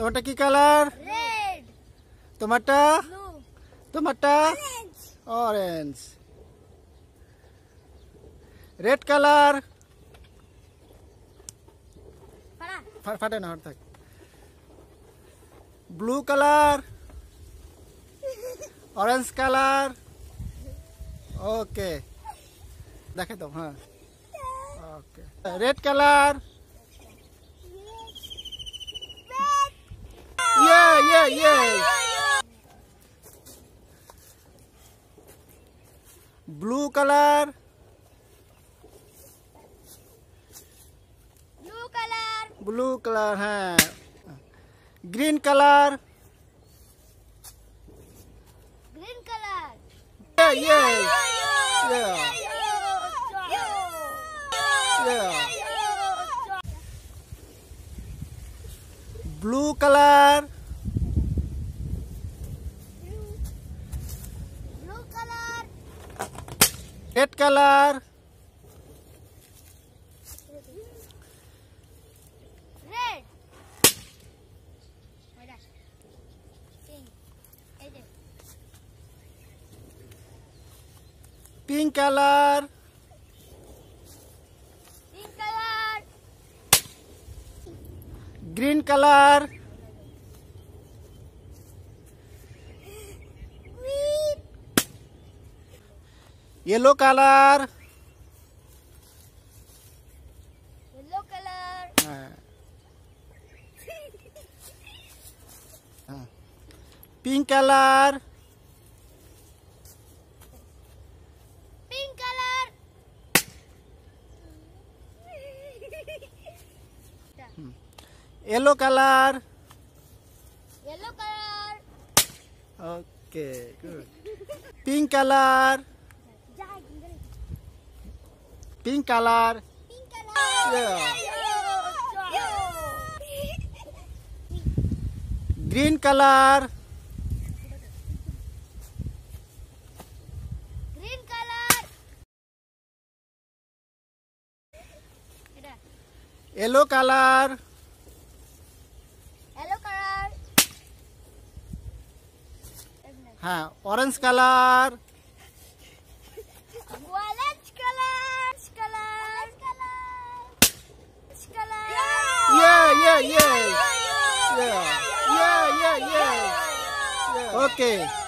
তোমারটা কি কালার তোমারটা তোমারটা অরেঞ্জ রেড কালার ফাটে না থাক blue colour orange colour okay देखे तो हाँ okay red colour yeah, yeah. Blue color. Blue color. Blue color है. Green color. Green color. Yeah, yeah. Yeah. Yeah. Blue color. Red color. Red. Pink color. Pink color. Green color. Yellow colour yellow हाँ। हाँ। Colour pink colour hmm. Yellow colour yellow colour okay good pink colour pink color. Pink color. Yeah. Green color. Green color. Yellow color. Yellow color. हाँ orange colour Okay.